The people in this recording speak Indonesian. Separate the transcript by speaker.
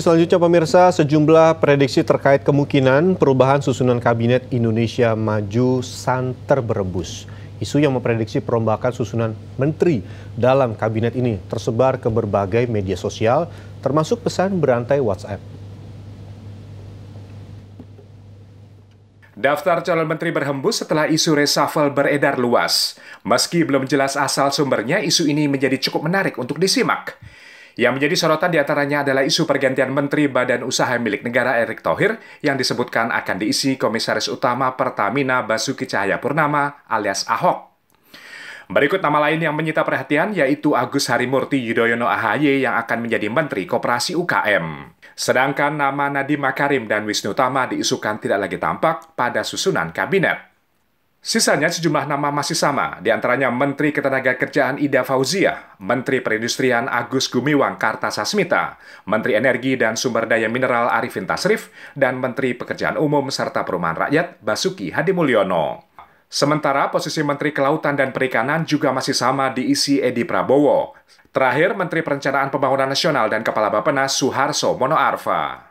Speaker 1: selanjutnya pemirsa, sejumlah prediksi terkait kemungkinan perubahan susunan kabinet Indonesia Maju santer berebus. Isu yang memprediksi perombakan susunan menteri dalam kabinet ini tersebar ke berbagai media sosial, termasuk pesan berantai WhatsApp.
Speaker 2: Daftar calon menteri berhembus setelah isu reshuffle beredar luas. Meski belum jelas asal sumbernya, isu ini menjadi cukup menarik untuk disimak. Yang menjadi sorotan di antaranya adalah isu pergantian Menteri Badan Usaha milik negara Erick Thohir yang disebutkan akan diisi Komisaris Utama Pertamina Basuki Cahayapurnama alias Ahok. Berikut nama lain yang menyita perhatian yaitu Agus Harimurti Yudhoyono AHY yang akan menjadi Menteri Koperasi UKM. Sedangkan nama Nadiem Makarim dan Wisnu Tama diisukan tidak lagi tampak pada susunan kabinet. Sisanya sejumlah nama masih sama, diantaranya Menteri Ketenagakerjaan Ida Fauzia, Menteri Perindustrian Agus Gumiwang Kartasasmita, Menteri Energi dan Sumber Daya Mineral Arifin Tasrif, dan Menteri Pekerjaan Umum serta Perumahan Rakyat Basuki Hadimulyono. Sementara posisi Menteri Kelautan dan Perikanan juga masih sama diisi Edi Prabowo. Terakhir, Menteri Perencanaan Pembangunan Nasional dan Kepala Bapenas Suharso Monoarfa.